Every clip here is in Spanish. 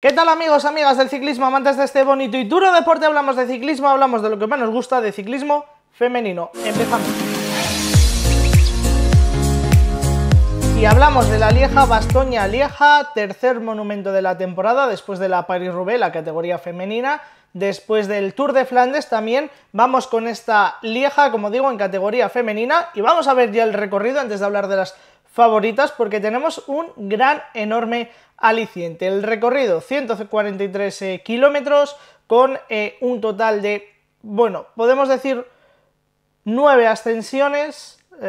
¿Qué tal amigos, amigas del ciclismo, amantes de este bonito y duro deporte? Hablamos de ciclismo, hablamos de lo que más nos gusta, de ciclismo femenino. Empezamos. Y hablamos de la Lieja Bastoña Lieja, tercer monumento de la temporada después de la Paris-Roubaix, la categoría femenina. Después del Tour de Flandes también vamos con esta Lieja, como digo, en categoría femenina y vamos a ver ya el recorrido antes de hablar de las favoritas porque tenemos un gran, enorme aliciente. El recorrido 143 eh, kilómetros con eh, un total de, bueno, podemos decir 9 ascensiones, 10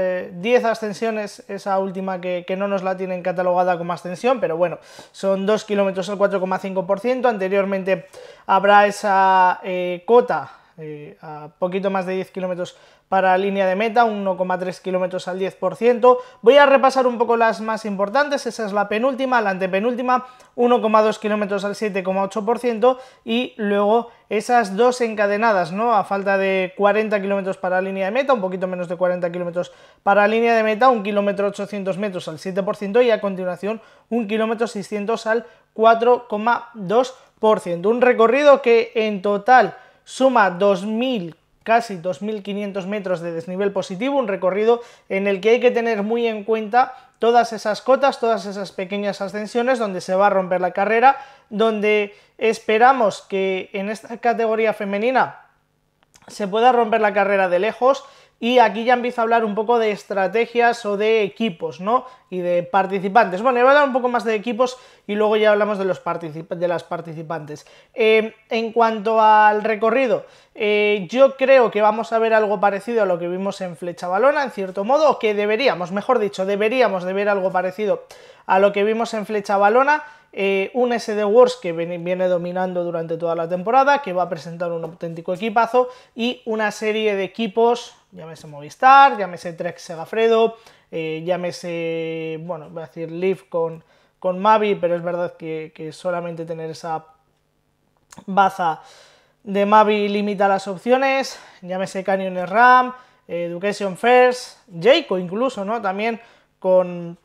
eh, ascensiones, esa última que, que, no nos la tienen catalogada como ascensión, pero bueno, son 2 kilómetros al 4,5%, anteriormente habrá esa cota eh, a poquito más de 10 kilómetros para línea de meta, 1,3 kilómetros al 10%. Voy a repasar un poco las más importantes, esa es la penúltima, la antepenúltima, 1,2 kilómetros al 7,8% y luego esas dos encadenadas, ¿no? A falta de 40 kilómetros para línea de meta, un poquito menos de 40 kilómetros para línea de meta, 1 kilómetro 800 metros al 7% y a continuación 1 kilómetro 600 al 4,2%. Un recorrido que en total suma 2000 casi 2.500 metros de desnivel positivo, un recorrido en el que hay que tener muy en cuenta todas esas cotas, todas esas pequeñas ascensiones donde se va a romper la carrera, donde esperamos que en esta categoría femenina se pueda romper la carrera de lejos y aquí ya empiezo a hablar un poco de estrategias o de equipos, ¿no? Y de participantes. Bueno, voy a hablar un poco más de equipos y luego ya hablamos de, los de las participantes. Eh, en cuanto al recorrido, eh, yo creo que vamos a ver algo parecido a lo que vimos en Flecha Balona, en cierto modo, o que deberíamos, mejor dicho, deberíamos de ver algo parecido a lo que vimos en Flecha Balona. Eh, un SD Wars que viene dominando durante toda la temporada, que va a presentar un auténtico equipazo y una serie de equipos, llámese Movistar, llámese Trek Segafredo, eh, llámese, bueno, voy a decir live con, Mavi, pero es verdad que, solamente tener esa baza de Mavi limita las opciones, llámese Canyon RAM, eh, Education First, Jayco incluso, ¿no? También con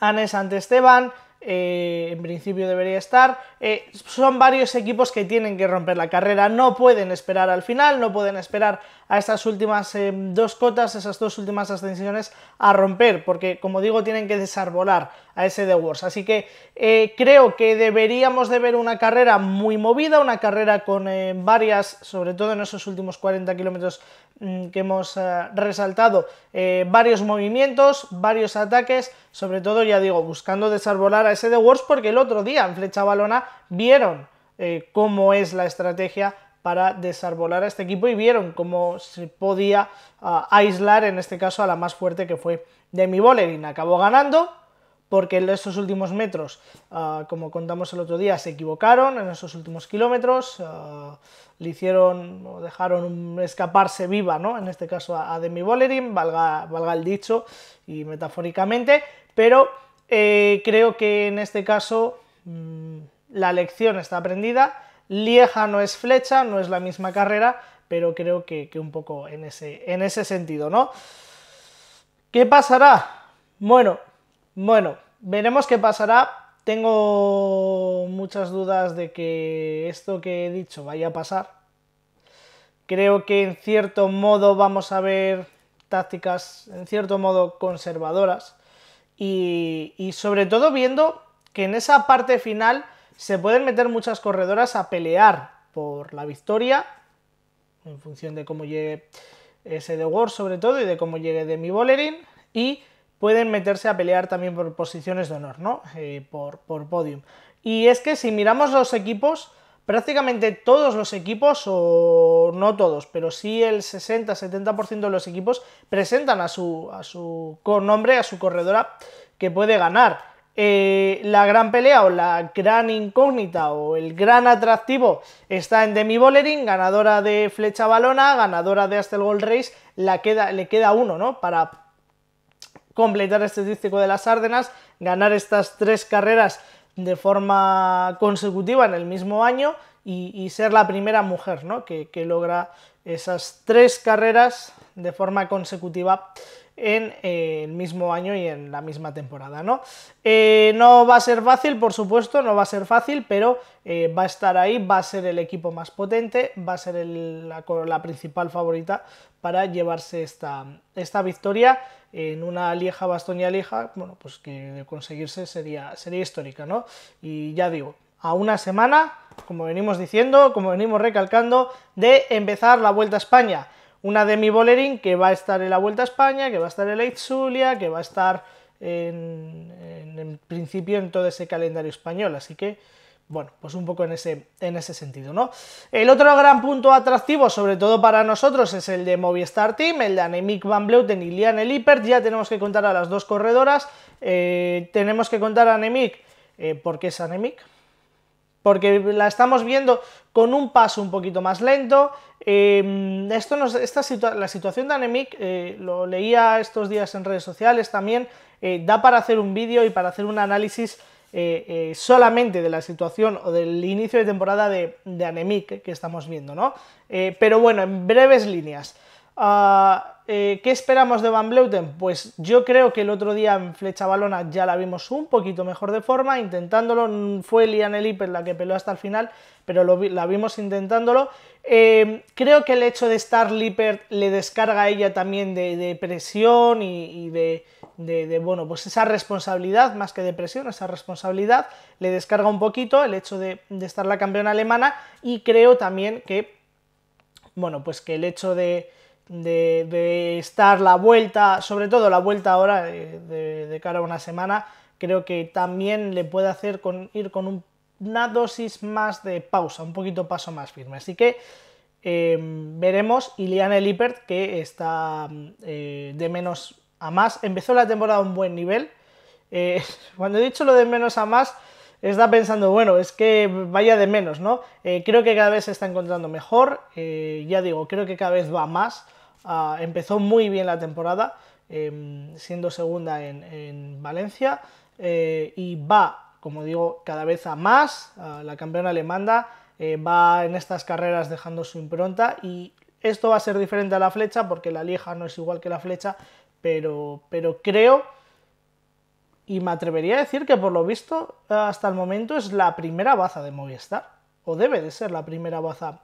Anes ante Esteban, eh, en principio debería estar. Eh, son varios equipos que tienen que romper la carrera, no pueden esperar al final, no pueden esperar a estas últimas eh, dos cotas, esas dos últimas ascensiones a romper, porque como digo tienen que desarbolar a ese The Wars. Así que eh, creo que deberíamos de ver una carrera muy movida, una carrera con varias, sobre todo en esos últimos 40 kilómetros mm, que hemos resaltado, varios movimientos, varios ataques, sobre todo ya digo, buscando desarbolar a ese The Wars, porque el otro día en Flecha Balona vieron eh, cómo es la estrategia para desarbolar a este equipo y vieron cómo se podía ah, aislar en este caso a la más fuerte que fue Demi Bollering Acabó ganando porque en esos últimos metros, ah, como contamos el otro día, se equivocaron en esos últimos kilómetros, ah, le hicieron o dejaron escaparse viva, ¿no? en este caso a, Demi Bolerín, valga, el dicho y metafóricamente, pero eh, creo que en este caso... Mm, la lección está aprendida. Lieja no es flecha, no es la misma carrera, pero creo que, un poco en ese, en ese sentido, ¿no? ¿Qué pasará? Bueno, bueno, veremos qué pasará. Tengo muchas dudas de que esto que he dicho vaya a pasar. Creo que en cierto modo vamos a ver tácticas, en cierto modo, conservadoras. y sobre todo viendo que en esa parte final se pueden meter muchas corredoras a pelear por la victoria, en función de cómo llegue ese de War sobre todo y de cómo llegue de mi y pueden meterse a pelear también por posiciones de honor, ¿no? Eh, por, por podium. Y es que si miramos los equipos, prácticamente todos los equipos, o no todos, pero sí el 60-70% de los equipos presentan a su, a su nombre, a su corredora que puede ganar. Eh, la gran pelea o la gran incógnita o el gran atractivo está en Demi Bollering, ganadora de Flecha Balona, ganadora de Astel Gold Race, queda, le queda uno, ¿no? Para completar este estadístico de las Árdenas, ganar estas tres carreras de forma consecutiva en el mismo año y, ser la primera mujer, ¿no? Que, que logra esas tres carreras de forma consecutiva en eh, el mismo año y en la misma temporada, ¿no? Eh, no va a ser fácil, por supuesto, no va a ser fácil, pero eh, va a estar ahí, va a ser el equipo más potente, va a ser la, principal favorita para llevarse esta, esta victoria en una Lieja, Bastoña, Lieja, bueno, pues que conseguirse sería, sería histórica, ¿no? Y ya digo, a una semana, como venimos diciendo, como venimos recalcando, de empezar la Vuelta a España una de mi Bolerín que va a estar en la Vuelta a España, que va a estar en la Itzulia, que va a estar en, principio en todo ese calendario español, así que bueno, pues un poco en ese, en ese sentido, ¿no? El otro gran punto atractivo, sobre todo para nosotros, es el de Movistar Team, el de Anemic Van Bleuten y Liane Lippert, ya tenemos que contar a las dos corredoras, eh, tenemos que contar a Anemic eh, porque es Anemic, porque la estamos viendo con un paso un poquito más lento. Em, esto nos, esta la situación de Anemic, eh, lo leía estos días en redes sociales también, eh, da para hacer un vídeo y para hacer un análisis eh, solamente de la situación o del inicio de temporada de, Anemic que estamos viendo, ¿no? pero bueno, en breves líneas. Ah, eh, ¿Qué esperamos de Van Bleuten? Pues yo creo que el otro día en Flecha Balona ya la vimos un poquito mejor de forma, intentándolo. Fue Liane Lippert la que peleó hasta el final, pero la vimos intentándolo. Eh, creo que el hecho de estar Lippert le descarga a ella también de, presión y, de, bueno, pues esa responsabilidad, más que de presión, esa responsabilidad, le descarga un poquito el hecho de, de estar la campeona alemana. Y creo también que, bueno, pues que el hecho de de, estar la vuelta, sobre todo la vuelta ahora eh, de, cara a una semana, creo que también le puede hacer con, ir con una dosis más de pausa, un poquito paso más firme. Así que em, veremos Iliana Lippert que está eh, de menos a más. Empezó la temporada a un buen nivel. Eh, cuando he dicho lo de menos a más, está pensando, bueno, es que vaya de menos, ¿no? creo que cada vez se está encontrando mejor. ya digo, creo que cada vez va más empezó muy bien la temporada, em, siendo segunda en, Valencia, eh, y va, como digo, cada vez a más. la campeona alemana eh, va en estas carreras dejando su impronta y esto va a ser diferente a la flecha porque la lieja no es igual que la flecha, pero, pero creo y me atrevería a decir que por lo visto hasta el momento es la primera baza de Movistar, o debe de ser la primera baza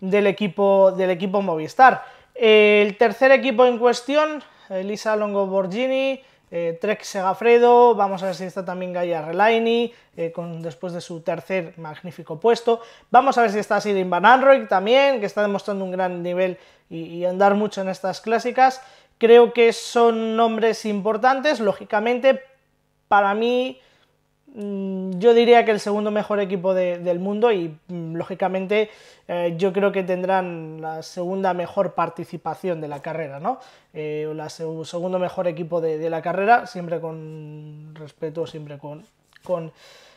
del equipo, del equipo Movistar. El tercer equipo en cuestión, Elisa eh, Longo Borgini, eh, Trek Segafredo, vamos a ver si está también Gaia Relaini, eh, con, después de su tercer magnífico puesto. Vamos a ver si está Sirin Van también, que está demostrando un gran nivel y, andar mucho en estas clásicas. Creo que son nombres importantes, lógicamente, para mí Mm, yo diría que el segundo mejor equipo del mundo y mm, lógicamente eh, yo creo que tendrán la segunda mejor participación de la carrera, ¿no? o eh, el segundo mejor equipo de, la carrera, siempre con respeto, siempre con,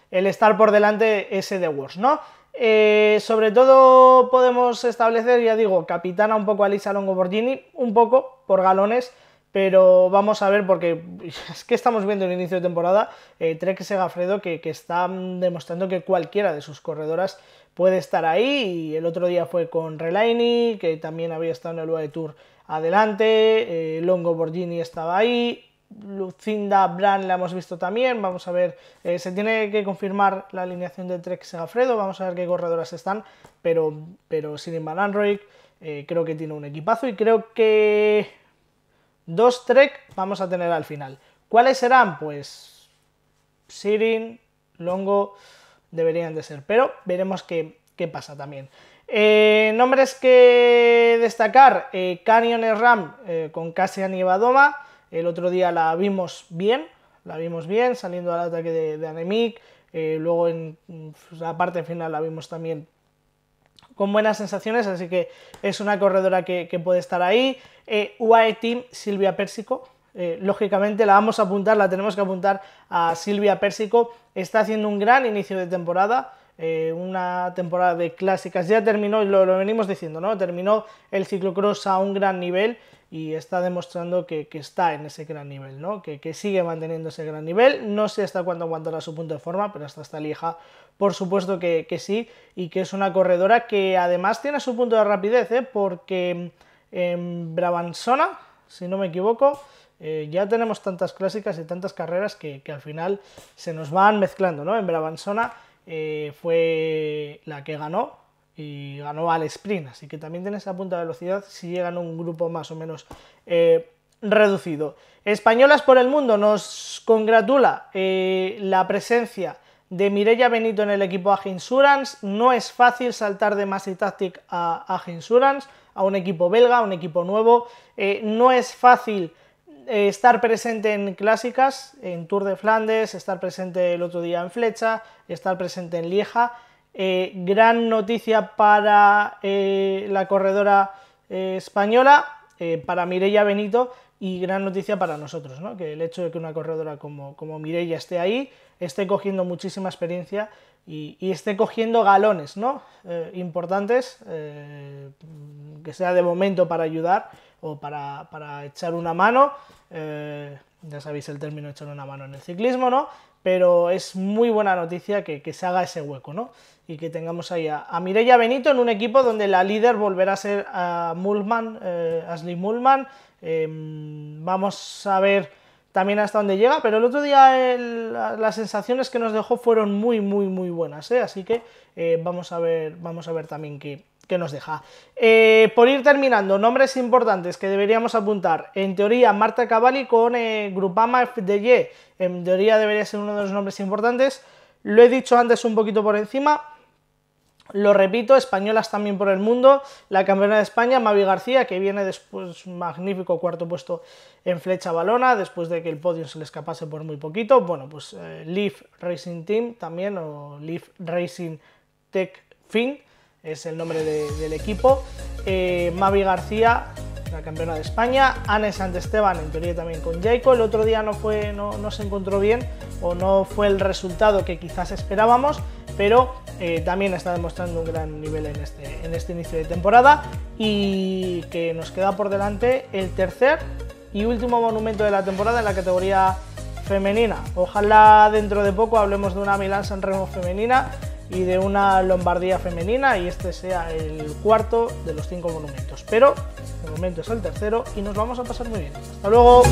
el estar por delante ese de Wars, ¿no? Eh, sobre todo podemos establecer, ya digo, capitana un poco a Lisa Longo Borgini, un poco por galones, pero vamos a ver porque es que estamos viendo el inicio de temporada eh, Trek Segafredo que, está demostrando que cualquiera de sus corredoras puede estar ahí y el otro día fue con Relaini que también había estado en el UAE de Tour adelante, eh, Longo Borghini estaba ahí, Lucinda Brand la hemos visto también, vamos a ver, eh, se tiene que confirmar la alineación de Trek Segafredo, vamos a ver qué corredoras están, pero, pero sin Van Android, creo que tiene un equipazo y creo que Dos Trek vamos a tener al final. ¿Cuáles serán? Pues Sirin, Longo deberían de ser, pero veremos qué, qué pasa también. Eh, nombres que destacar, eh, Canyon Ram eh, con Cassian y el otro día la vimos bien, la vimos bien saliendo al ataque de, de Anemic, luego en la parte final la vimos también con buenas sensaciones, así que es una corredora que, puede estar ahí. Eh, UAE Team Silvia Pérsico, eh, lógicamente la vamos a apuntar, la tenemos que apuntar a Silvia Pérsico, está haciendo un gran inicio de temporada. Eh, una temporada de clásicas. Ya terminó, lo, lo venimos diciendo, ¿no? Terminó el ciclocross a un gran nivel y está demostrando que, está en ese gran nivel, ¿no? Que, sigue manteniendo ese gran nivel. No sé hasta cuándo aguantará su punto de forma, pero hasta esta lija por supuesto que, sí, y que es una corredora que además tiene su punto de rapidez, ¿eh? porque en Brabanzona, si no me equivoco, eh, ya tenemos tantas clásicas y tantas carreras que, al final se nos van mezclando, ¿no? En Brabanzona eh, fue la que ganó y ganó al sprint, así que también tiene esa punta de velocidad si llegan un grupo más o menos reducido. Españolas por el mundo nos congratula la presencia de Mireia Benito en el equipo AG Insurance. No es fácil saltar de Massey Tactic a AG Insurance, a un equipo belga, a un equipo nuevo. Eh, no es fácil eh, estar presente en clásicas, en Tour de Flandes, estar presente el otro día en Flecha, estar presente en Lieja. Eh, gran noticia para la corredora española, para Mireia Benito, y gran noticia para nosotros, ¿no? que el hecho de que una corredora como, como Mireia esté ahí, esté cogiendo muchísima experiencia y, esté cogiendo galones ¿no? Eh, importantes, eh, que sea de momento para ayudar o para, echar una mano, eh, ya sabéis el término echar una mano en el ciclismo, ¿no? pero es muy buena noticia que, se haga ese hueco ¿no? y que tengamos ahí a, Mirella Benito en un equipo donde la líder volverá a ser a Mulman, Ashley Mullman, Em, vamos a ver también hasta dónde llega, pero el otro día las sensaciones que nos dejó fueron muy, muy, muy buenas, ¿eh? así que eh, vamos, a ver, vamos a ver también qué, qué nos deja. Eh, por ir terminando, nombres importantes que deberíamos apuntar. En teoría, Marta Cavalli con Grupama FDY, en teoría debería ser uno de los nombres importantes. Lo he dicho antes un poquito por encima, lo repito, españolas también por el mundo, la campeona de España, Mavi García, que viene después magnífico cuarto puesto en flecha balona, después de que el podio se le escapase por muy poquito. Bueno, pues eh, Leaf Racing Team también, o Leaf Racing Tech Fin, es el nombre del equipo. Eh, Mavi García, la campeona de España, Anne Esteban en teoría también con Jaico, el otro día no, fue, no se encontró bien o no fue el resultado que quizás esperábamos, pero eh, también está demostrando un gran nivel este, en este, inicio de temporada y que nos queda por delante el tercer y último monumento de la temporada en la categoría femenina. Ojalá dentro de poco hablemos de una Milán San Remo femenina y de una Lombardía femenina y este sea el cuarto de los cinco monumentos. Pero de momento es el tercero y nos vamos a pasar muy bien. Hasta luego.